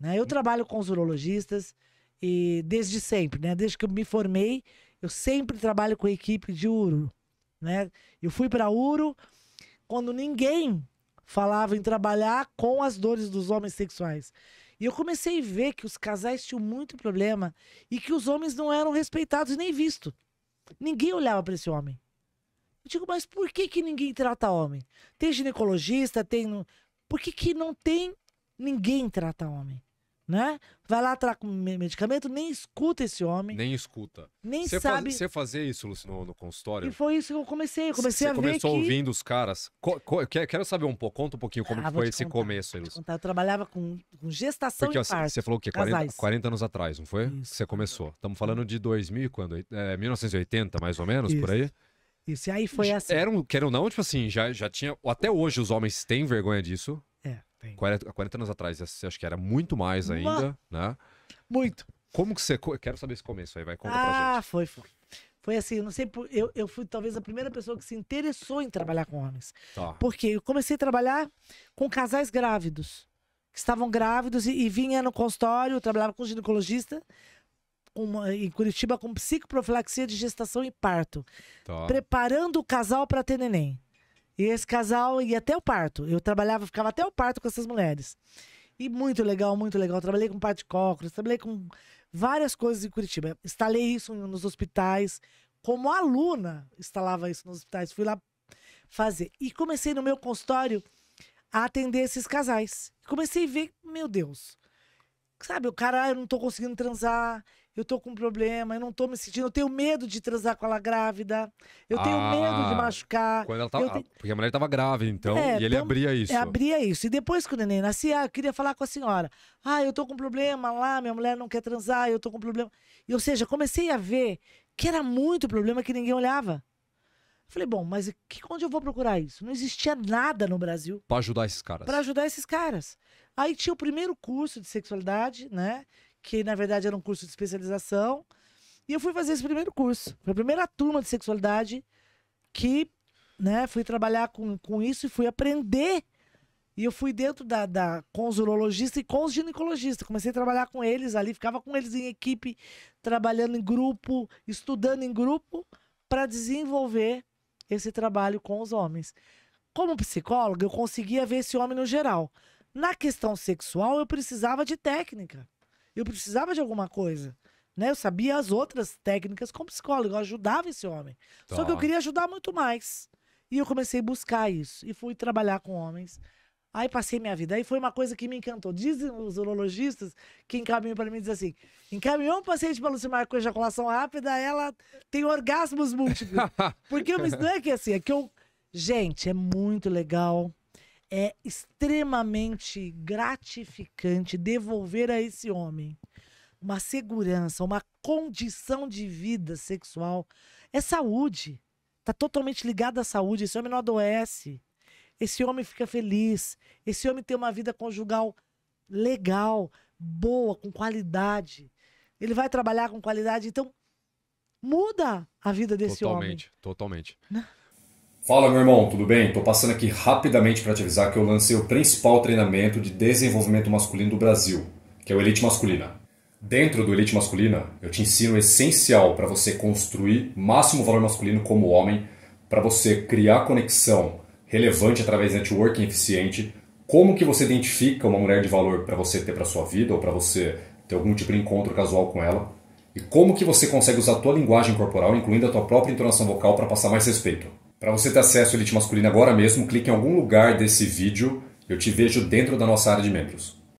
Né? Eu trabalho com os urologistas e desde sempre, né? Desde que eu me formei, eu sempre trabalho com a equipe de uro, né? Eu fui para uro quando ninguém falava em trabalhar com as dores dos homens sexuais. E eu comecei a ver que os casais tinham muito problema e que os homens não eram respeitados nem visto. Ninguém olhava para esse homem. Eu digo, mas por que, que ninguém trata homem? Tem ginecologista, tem. Por que, que não tem ninguém trata homem? né? Vai lá atrás com medicamento, nem escuta esse homem. Nem escuta. Nem sabe. Você faz, fazia isso, Luciano, no consultório? E foi isso que eu comecei. Eu comecei você a começou ver que... ouvindo os caras. Co quero saber um pouco, conta um pouquinho como ah, foi esse contar, começo, aí, Luciano. Eu trabalhava com, com gestação Porque, e assim, parto. Você falou o quê? 40, 40, anos atrás, não foi? Você começou. Estamos falando de 2000 quando? É, 1980, mais ou menos, isso. por aí? Isso, e aí foi assim. Eram, um, querendo não, tipo assim, já, já tinha. Até hoje os homens têm vergonha disso. Tem. 40, 40 anos atrás, acho que era muito mais ainda, Uma... né? Muito. Como que você. Quero saber esse começo aí, vai contar ah, pra gente. Ah, foi, foi. Foi assim, eu não sei, eu, eu fui talvez a primeira pessoa que se interessou em trabalhar com homens. Tá. Porque eu comecei a trabalhar com casais grávidos, que estavam grávidos e, e vinha no consultório, eu trabalhava com ginecologista, uma, em Curitiba, com psicoprofilaxia de gestação e parto, tá. preparando o casal para ter neném. E esse casal ia até o parto. Eu trabalhava, ficava até o parto com essas mulheres. E muito legal, muito legal. Trabalhei com parte de cócoras, trabalhei com várias coisas em Curitiba. Instalei isso nos hospitais. Como aluna, instalava isso nos hospitais. Fui lá fazer. E comecei no meu consultório a atender esses casais. Comecei a ver, meu Deus. Sabe, o cara, ah, eu não tô conseguindo transar, eu tô com um problema, eu não tô me sentindo, eu tenho medo de transar com ela grávida, eu ah, tenho medo de machucar. Quando ela tava, te... Ah, porque a mulher tava grávida, então, é, e ele abria isso. É, abria isso. E depois que o neném nascia, ah, eu queria falar com a senhora. Ah, eu tô com um problema lá, minha mulher não quer transar, eu tô com um problema. E, ou seja, comecei a ver que era muito problema que ninguém olhava. Falei, bom, mas que, onde eu vou procurar isso? Não existia nada no Brasil. Para ajudar esses caras. Para ajudar esses caras. Aí tinha o primeiro curso de sexualidade, né? que na verdade era um curso de especialização. E eu fui fazer esse primeiro curso. Foi a primeira turma de sexualidade que né, fui trabalhar com, com isso e fui aprender. E eu fui dentro da, da urologistas e com os ginecologistas Comecei a trabalhar com eles ali, ficava com eles em equipe, trabalhando em grupo, estudando em grupo, para desenvolver esse trabalho com os homens. Como psicóloga, eu conseguia ver esse homem no geral. Na questão sexual, eu precisava de técnica eu precisava de alguma coisa. Né? Eu sabia as outras técnicas como psicólogo, eu ajudava esse homem. Só que eu queria ajudar muito mais. E eu comecei a buscar isso. E fui trabalhar com homens. Aí passei minha vida. Aí foi uma coisa que me encantou. Dizem os urologistas que encaminham para mim, diz assim: encaminhou um paciente para Lucimar com ejaculação rápida, ela tem orgasmos múltiplos. Porque eu me... não é que assim, é que eu. Gente, é muito legal é extremamente gratificante devolver a esse homem uma segurança, uma condição de vida sexual. É saúde. Está totalmente ligado à saúde. Esse homem não adoece. Esse homem fica feliz. Esse homem tem uma vida conjugal legal, boa, com qualidade. Ele vai trabalhar com qualidade. Então, muda a vida desse totalmente, homem. Totalmente, totalmente. Né? Fala, meu irmão, tudo bem? Estou passando aqui rapidamente para te avisar que eu lancei o principal treinamento de desenvolvimento masculino do Brasil, que é o Elite Masculina. Dentro do Elite Masculina, eu te ensino o essencial para você construir máximo valor masculino como homem, para você criar conexão relevante através de networking eficiente, como que você identifica uma mulher de valor para você ter para sua vida ou para você ter algum tipo de encontro casual com ela, e como que você consegue usar a tua linguagem corporal, incluindo a tua própria entonação vocal, para passar mais respeito. Para você ter acesso à elite masculina agora mesmo, clique em algum lugar desse vídeo. Eu te vejo dentro da nossa área de membros.